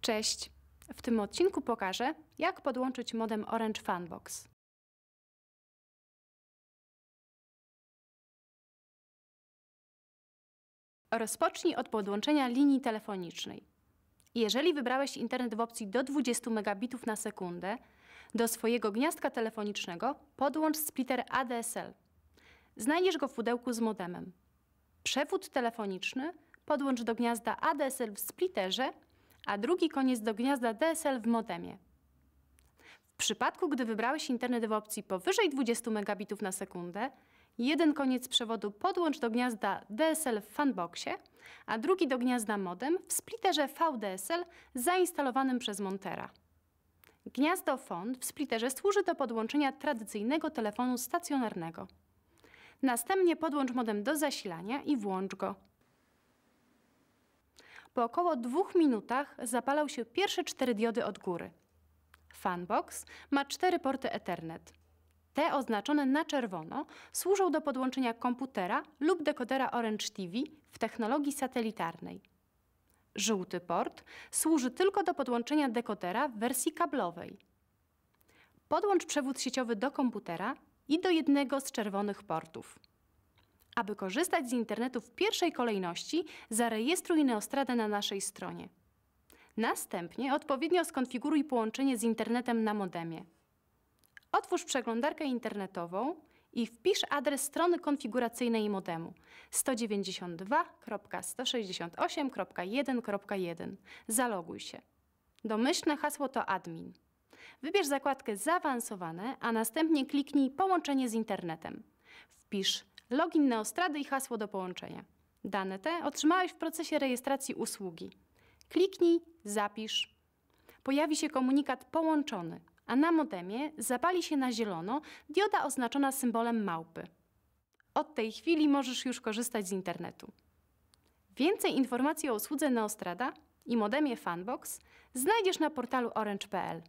Cześć! W tym odcinku pokażę, jak podłączyć modem Orange Fanbox. Rozpocznij od podłączenia linii telefonicznej. Jeżeli wybrałeś internet w opcji do 20 megabitów na sekundę, do swojego gniazdka telefonicznego podłącz splitter ADSL. Znajdziesz go w pudełku z modemem. Przewód telefoniczny podłącz do gniazda ADSL w splitterze a drugi koniec do gniazda DSL w modemie. W przypadku, gdy wybrałeś internet w opcji powyżej 20 megabitów na sekundę, jeden koniec przewodu podłącz do gniazda DSL w fanboxie, a drugi do gniazda modem w splitterze VDSL zainstalowanym przez Montera. Gniazdo FON w splitterze służy do podłączenia tradycyjnego telefonu stacjonarnego. Następnie podłącz modem do zasilania i włącz go. Po około dwóch minutach zapalał się pierwsze cztery diody od góry. Fanbox ma cztery porty Ethernet. Te oznaczone na czerwono służą do podłączenia komputera lub dekodera Orange TV w technologii satelitarnej. Żółty port służy tylko do podłączenia dekodera w wersji kablowej. Podłącz przewód sieciowy do komputera i do jednego z czerwonych portów. Aby korzystać z internetu w pierwszej kolejności, zarejestruj Neostradę na naszej stronie. Następnie odpowiednio skonfiguruj połączenie z internetem na modemie. Otwórz przeglądarkę internetową i wpisz adres strony konfiguracyjnej modemu 192.168.1.1. Zaloguj się. Domyślne hasło to admin. Wybierz zakładkę zaawansowane, a następnie kliknij połączenie z internetem. Wpisz login Neostrady i hasło do połączenia. Dane te otrzymałeś w procesie rejestracji usługi. Kliknij Zapisz. Pojawi się komunikat Połączony, a na modemie zapali się na zielono dioda oznaczona symbolem małpy. Od tej chwili możesz już korzystać z internetu. Więcej informacji o usłudze Neostrada i modemie Fanbox znajdziesz na portalu orange.pl.